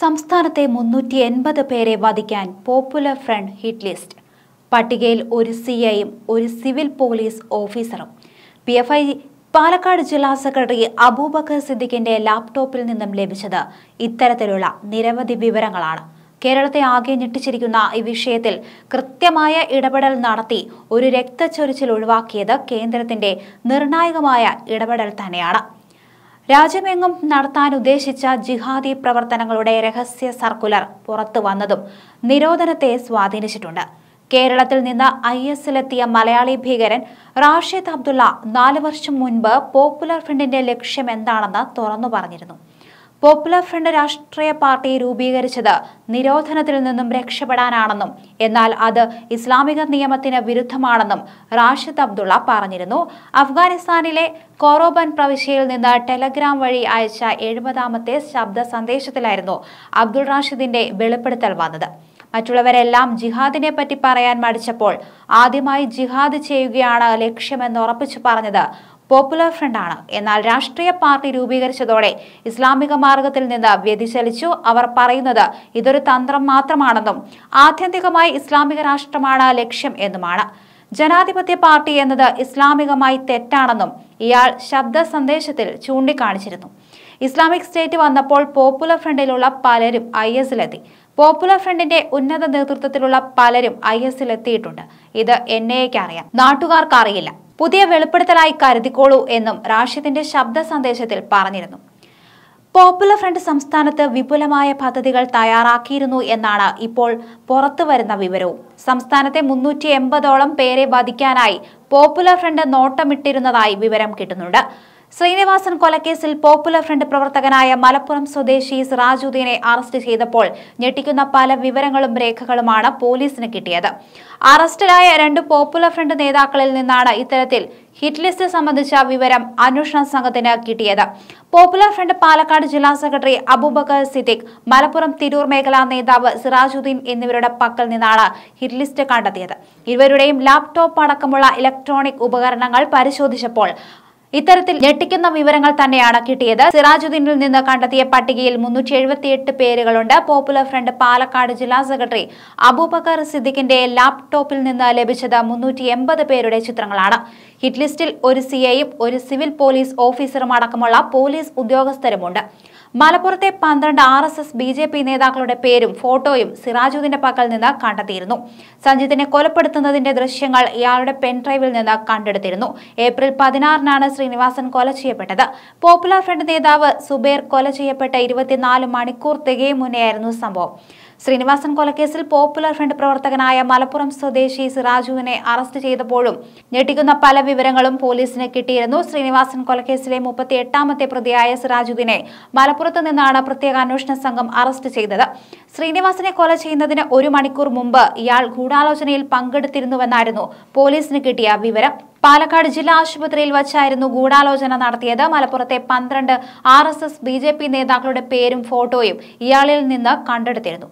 സംസ്ഥാനത്തെ മുന്നൂറ്റി എൺപത് പേരെ വധിക്കാൻ പോപ്പുലർ ഫ്രണ്ട് ഹിറ്റ് ലിസ്റ്റ് പട്ടികയിൽ ഒരു സി ഐയും ഒരു സിവിൽ പോലീസ് ഓഫീസറും പി എഫ് ഐ പാലക്കാട് ജില്ലാ സെക്രട്ടറി അബൂബക്കർ സിദ്ദിഖിന്റെ ലാപ്ടോപ്പിൽ നിന്നും ലഭിച്ചത് ഇത്തരത്തിലുള്ള നിരവധി വിവരങ്ങളാണ് കേരളത്തെ ആകെ ഞെട്ടിച്ചിരിക്കുന്ന ഈ വിഷയത്തിൽ കൃത്യമായ ഇടപെടൽ നടത്തി ഒരു രക്തച്ചൊരിച്ചിൽ ഒഴിവാക്കിയത് കേന്ദ്രത്തിന്റെ നിർണായകമായ ഇടപെടൽ തന്നെയാണ് രാജ്യമെങ്ങും നടത്താൻ ഉദ്ദേശിച്ച ജിഹാദി പ്രവർത്തനങ്ങളുടെ രഹസ്യ സർക്കുലർ പുറത്തു വന്നതും നിരോധനത്തെ സ്വാധീനിച്ചിട്ടുണ്ട് കേരളത്തിൽ നിന്ന് ഐ എസിലെത്തിയ മലയാളി ഭീകരൻ റാഷിദ് അബ്ദുള്ള നാല് വർഷം മുൻപ് പോപ്പുലർ ഫ്രണ്ടിന്റെ ലക്ഷ്യം എന്താണെന്ന് തുറന്നു പറഞ്ഞിരുന്നു പോപ്പുലർ ഫ്രണ്ട് രാഷ്ട്രീയ പാർട്ടി രൂപീകരിച്ചത് നിരോധനത്തിൽ നിന്നും രക്ഷപ്പെടാനാണെന്നും എന്നാൽ അത് ഇസ്ലാമിക നിയമത്തിന് വിരുദ്ധമാണെന്നും റാഷിദ് അബ്ദുള്ള പറഞ്ഞിരുന്നു അഫ്ഗാനിസ്ഥാനിലെ കോറോബൻ പ്രവിശ്യയിൽ നിന്ന് ടെലഗ്രാം വഴി അയച്ച എഴുപതാമത്തെ ശബ്ദ സന്ദേശത്തിലായിരുന്നു അബ്ദുൾ റാഷിദിന്റെ വെളിപ്പെടുത്തൽ വന്നത് മറ്റുള്ളവരെല്ലാം ജിഹാദിനെ പറ്റി പറയാൻ മടിച്ചപ്പോൾ ആദ്യമായി ജിഹാദ് ചെയ്യുകയാണ് ലക്ഷ്യമെന്ന് ഉറപ്പിച്ചു പറഞ്ഞത് പോപ്പുലർ ഫ്രണ്ടാണ് എന്നാൽ രാഷ്ട്രീയ പാർട്ടി രൂപീകരിച്ചതോടെ ഇസ്ലാമിക മാർഗത്തിൽ നിന്ന് വ്യതിചലിച്ചു അവർ പറയുന്നത് ഇതൊരു തന്ത്രം മാത്രമാണെന്നും ആത്യന്തികമായി ഇസ്ലാമിക രാഷ്ട്രമാണ് ലക്ഷ്യം എന്നുമാണ് ജനാധിപത്യ പാർട്ടി എന്നത് ഇസ്ലാമികമായി തെറ്റാണെന്നും ഇയാൾ ശബ്ദ സന്ദേശത്തിൽ ചൂണ്ടിക്കാണിച്ചിരുന്നു ഇസ്ലാമിക് സ്റ്റേറ്റ് വന്നപ്പോൾ പോപ്പുലർ ഫ്രണ്ടിലുള്ള പലരും ഐ എസിലെത്തി പോപ്പുലർ ഫ്രണ്ടിന്റെ ഉന്നത നേതൃത്വത്തിലുള്ള പലരും ഐ എസിലെത്തിയിട്ടുണ്ട് ഇത് എൻ ഐക്ക് അറിയാം നാട്ടുകാർക്ക് അറിയില്ല പുതിയ വെളിപ്പെടുത്തലായി കരുതിക്കോളൂ എന്നും റാഷിദിന്റെ ശബ്ദ സന്ദേശത്തിൽ പറഞ്ഞിരുന്നു പോപ്പുലർ ഫ്രണ്ട് സംസ്ഥാനത്ത് വിപുലമായ പദ്ധതികൾ തയ്യാറാക്കിയിരുന്നു എന്നാണ് ഇപ്പോൾ പുറത്തു വരുന്ന വിവരവും സംസ്ഥാനത്തെ മുന്നൂറ്റി എൺപതോളം പേരെ വധിക്കാനായി പോപ്പുലർ ഫ്രണ്ട് നോട്ടമിട്ടിരുന്നതായി വിവരം കിട്ടുന്നുണ്ട് ശ്രീനിവാസൻ കൊലക്കേസിൽ പോപ്പുലർ ഫ്രണ്ട് പ്രവർത്തകനായ മലപ്പുറം സ്വദേശി സിറാജുദ്ദീനെ അറസ്റ്റ് ചെയ്തപ്പോൾ ഞെട്ടിക്കുന്ന പല വിവരങ്ങളും രേഖകളുമാണ് പോലീസിന് കിട്ടിയത് അറസ്റ്റിലായ രണ്ട് പോപ്പുലർ ഫ്രണ്ട് നേതാക്കളിൽ നിന്നാണ് ഇത്തരത്തിൽ ഹിറ്റ് ലിസ്റ്റ് സംബന്ധിച്ച വിവരം അന്വേഷണ സംഘത്തിന് കിട്ടിയത് പോപ്പുലർ ഫ്രണ്ട് പാലക്കാട് ജില്ലാ സെക്രട്ടറി അബൂബക്കർ സിദ്ദിഖ് മലപ്പുറം തിരൂർ മേഖലാ നേതാവ് സിറാജുദ്ദീൻ എന്നിവരുടെ പക്കൽ നിന്നാണ് ഹിറ്റ് ലിസ്റ്റ് കണ്ടെത്തിയത് ഇരുവരുടെയും ലാപ്ടോപ്പ് അടക്കമുള്ള ഇലക്ട്രോണിക് ഉപകരണങ്ങൾ പരിശോധിച്ചപ്പോൾ ഇത്തരത്തിൽ ഞെട്ടിക്കുന്ന വിവരങ്ങൾ തന്നെയാണ് കിട്ടിയത് സിറാജുദ്ദീനിൽ നിന്ന് കണ്ടെത്തിയ പട്ടികയിൽ മുന്നൂറ്റി എഴുപത്തിയെട്ട് പേരുകളുണ്ട് പോപ്പുലർ ഫ്രണ്ട് പാലക്കാട് ജില്ലാ സെക്രട്ടറി അബൂബക്കർ സിദ്ദിഖിന്റെ ലാപ്ടോപ്പിൽ നിന്ന് ലഭിച്ചത് മുന്നൂറ്റി എൺപത് പേരുടെ ചിത്രങ്ങളാണ് ഹിറ്റ് ലിസ്റ്റിൽ ഒരു സിഐയും ഒരു സിവിൽ പോലീസ് ഓഫീസറും അടക്കമുള്ള പോലീസ് ഉദ്യോഗസ്ഥരുമുണ്ട് മലപ്പുറത്തെ പന്ത്രണ്ട് R S S B J P നേതാക്കളുടെ പേരും ഫോട്ടോയും സിറാജുദ്ദീന്റെ പക്കൽ നിന്ന് കണ്ടെത്തിയിരുന്നു സഞ്ജിത്തിനെ കൊലപ്പെടുത്തുന്നതിന്റെ ദൃശ്യങ്ങൾ ഇയാളുടെ പെൻഡ്രൈവിൽ നിന്ന് കണ്ടെടുത്തിരുന്നു ഏപ്രിൽ പതിനാറിനാണ് ശ്രീനിവാസൻ കൊല ചെയ്യപ്പെട്ടത് പോപ്പുലർ ഫ്രണ്ട് നേതാവ് സുബേർ കൊല ചെയ്യപ്പെട്ട ഇരുപത്തിനാല് മണിക്കൂർ തികയും മുന്നെയായിരുന്നു സംഭവം ശ്രീനിവാസൻ കൊലക്കേസിൽ പോപ്പുലർ ഫ്രണ്ട് പ്രവർത്തകനായ മലപ്പുറം സ്വദേശി സിറാജുവിനെ അറസ്റ്റ് ചെയ്തപ്പോഴും ഞെട്ടിക്കുന്ന പല വിവരങ്ങളും പോലീസിന് കിട്ടിയിരുന്നു ശ്രീനിവാസൻ കൊലക്കേസിലെ മുപ്പത്തി എട്ടാമത്തെ പ്രതിയായ സിറാജുവിനെ മലപ്പുറത്ത് നിന്നാണ് പ്രത്യേക അന്വേഷണ സംഘം അറസ്റ്റ് ചെയ്തത് ശ്രീനിവാസനെ കൊല ചെയ്യുന്നതിന് ഒരു മണിക്കൂർ മുമ്പ് ഇയാൾ ഗൂഢാലോചനയിൽ പങ്കെടുത്തിരുന്നുവെന്നായിരുന്നു പോലീസിന് കിട്ടിയ വിവരം പാലക്കാട് ജില്ലാ ആശുപത്രിയിൽ വച്ചായിരുന്നു ഗൂഢാലോചന നടത്തിയത് മലപ്പുറത്തെ പന്ത്രണ്ട് R S S B J P നേതാക്കളുടെ പേരും ഫോട്ടോയും ഇയാളിൽ നിന്ന് കണ്ടെടുത്തിരുന്നു